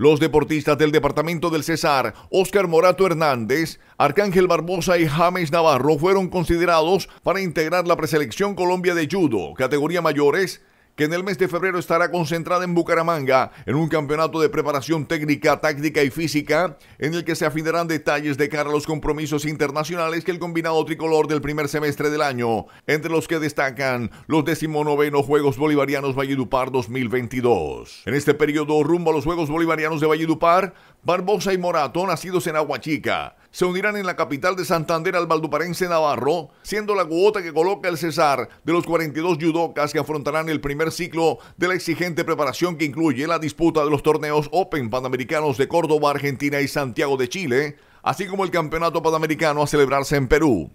Los deportistas del departamento del Cesar, Óscar Morato Hernández, Arcángel Barbosa y James Navarro fueron considerados para integrar la preselección Colombia de judo, categoría mayores, que en el mes de febrero estará concentrada en Bucaramanga en un campeonato de preparación técnica, táctica y física, en el que se afinarán detalles de cara a los compromisos internacionales que el combinado tricolor del primer semestre del año, entre los que destacan los 19 Juegos Bolivarianos Valledupar 2022. En este periodo, rumbo a los Juegos Bolivarianos de Valledupar, Barbosa y Morato, nacidos en Aguachica, se unirán en la capital de Santander al valduparense Navarro, siendo la cuota que coloca el César de los 42 yudokas que afrontarán el primer ciclo de la exigente preparación que incluye la disputa de los torneos Open Panamericanos de Córdoba, Argentina y Santiago de Chile, así como el Campeonato Panamericano a celebrarse en Perú.